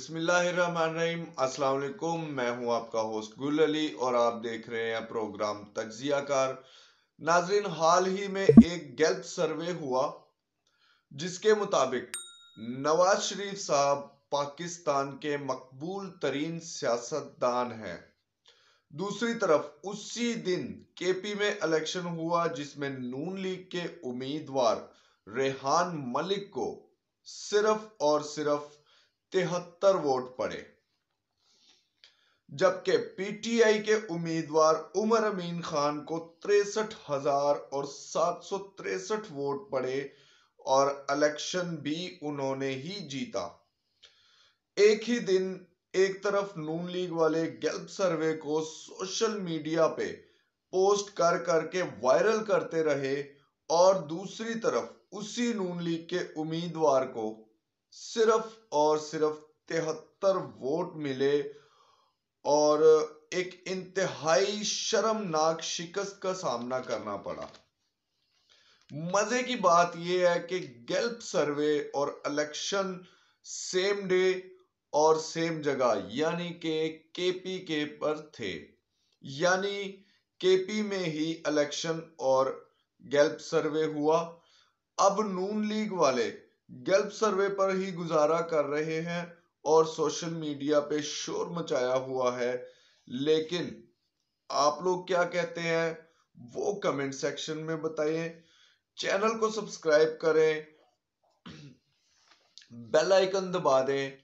बिस्मिल्लाहिर्रहमानिर्रहीम अस्सलाम वालेकुम मैं हूं आपका होस्ट गुल अली और आप देख रहे हैं प्रोग्राम तजियाकार नाजरीन हाल ही में एक गैल्प सर्वे हुआ जिसके मुताबिक नवाज शरीफ साहब पाकिस्तान के मकबूल तरीन सियासतदान हैं दूसरी तरफ उसी दिन केपी में इलेक्शन हुआ जिसमें नून लीग के उम्मीदवार रेहान मलिक को सिर्फ और सिर्फ तिहत्तर वोट पड़े जबकि पीटीआई के उम्मीदवार उमर अमीन खान को तिरसठ हजार और सात वोट पड़े और इलेक्शन भी उन्होंने ही जीता एक ही दिन एक तरफ नून लीग वाले गैल्प सर्वे को सोशल मीडिया पे पोस्ट कर करके वायरल करते रहे और दूसरी तरफ उसी नून लीग के उम्मीदवार को सिर्फ और सिर्फ तिहत्तर वोट मिले और एक इंतहाई शर्मनाक शिकस्त का सामना करना पड़ा मजे की बात यह है कि गेल्प सर्वे और इलेक्शन सेम डे और सेम जगह यानी के केपी के पर थे यानी केपी में ही इलेक्शन और गेल्प सर्वे हुआ अब नून लीग वाले गल्प सर्वे पर ही गुजारा कर रहे हैं और सोशल मीडिया पे शोर मचाया हुआ है लेकिन आप लोग क्या कहते हैं वो कमेंट सेक्शन में बताइए चैनल को सब्सक्राइब करें बेल आइकन दबा दें